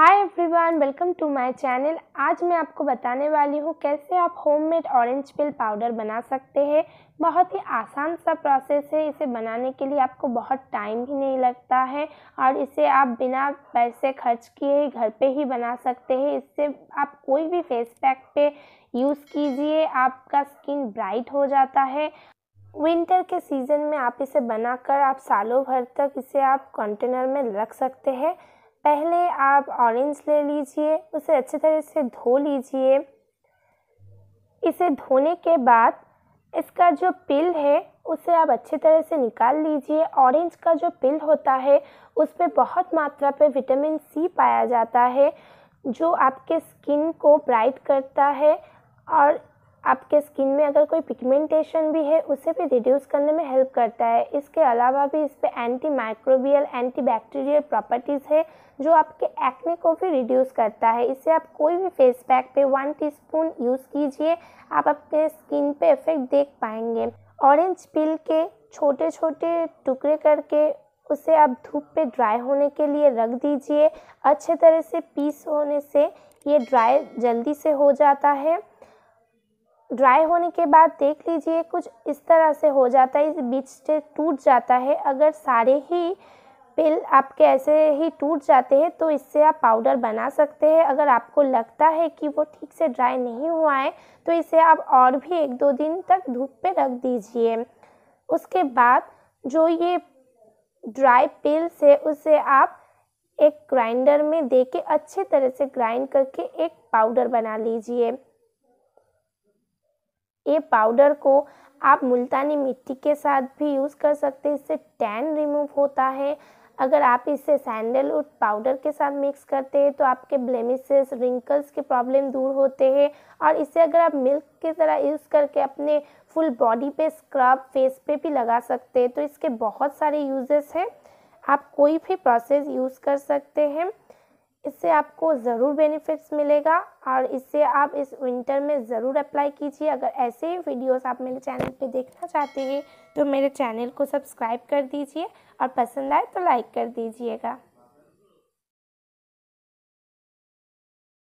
hi everyone welcome to my channel आज मैं आपको बताने वाली हूँ कैसे आप होममेड ऑरेंज पिल पाउडर बना सकते हैं बहुत ही आसान सा प्रोसेस है इसे बनाने के लिए आपको बहुत टाइम भी नहीं लगता है और इसे आप बिना पैसे खर्च किए घर पे ही बना सकते हैं इससे आप कोई भी फेस पैक पे यूज़ कीजिए आपका स्किन ब्राइट हो जाता है विंटर के सीज़न में आप इसे बनाकर आप सालों भर तक इसे आप कंटेनर में रख सकते हैं पहले आप ऑरेंज ले लीजिए उसे अच्छे तरह से धो लीजिए इसे धोने के बाद इसका जो पिल है उसे आप अच्छी तरह से निकाल लीजिए ऑरेंज का जो पिल होता है उसमें बहुत मात्रा पे विटामिन सी पाया जाता है जो आपके स्किन को ब्राइट करता है और आपके स्किन में अगर कोई पिगमेंटेशन भी है उसे भी रिड्यूस करने में हेल्प करता है इसके अलावा भी इस पर anti microbial anti bacterial properties है जो आपके एक्ने को भी रिड्यूस करता है इसे आप कोई भी फेस पैक पे वन टीस्पून यूज़ कीजिए आप अपने स्किन पे इफेक्ट देख पाएंगे ऑरेंज पिल के छोटे छोटे टुकड़े करके उसे आप धूप पे ड्राई होने के लिए रख दीजिए अच्छे तरह से पीस होने से ये ड्राई जल्दी से हो जाता है ड्राई होने के बाद देख लीजिए कुछ इस तरह से हो जाता है इस बीच से टूट जाता है अगर सारे ही पिल आपके ऐसे ही टूट जाते हैं तो इससे आप पाउडर बना सकते हैं अगर आपको लगता है कि वो ठीक से ड्राई नहीं हुआ है तो इसे आप और भी एक दो दिन तक धूप पे रख दीजिए उसके बाद जो ये ड्राई पिल्स है उसे आप एक ग्राइंडर में दे के अच्छे तरह से ग्राइंड करके एक पाउडर बना लीजिए ये पाउडर को आप मुल्तानी मिट्टी के साथ भी यूज़ कर सकते हैं इससे टैन रिमूव होता है अगर आप इसे सैंडलवुड पाउडर के साथ मिक्स करते हैं तो आपके ब्लेमिसेस रिंकल्स के प्रॉब्लम दूर होते हैं और इसे अगर आप मिल्क की तरह यूज़ करके अपने फुल बॉडी पे स्क्रब फेस पे भी लगा सकते हैं तो इसके बहुत सारे यूजेस हैं आप कोई भी प्रोसेस यूज़ कर सकते हैं इससे आपको ज़रूर बेनिफिट्स मिलेगा और इससे आप इस विंटर में ज़रूर अप्लाई कीजिए अगर ऐसे ही वीडियोस आप मेरे चैनल पे देखना चाहते हैं तो मेरे चैनल को सब्सक्राइब कर दीजिए और पसंद आए तो लाइक कर दीजिएगा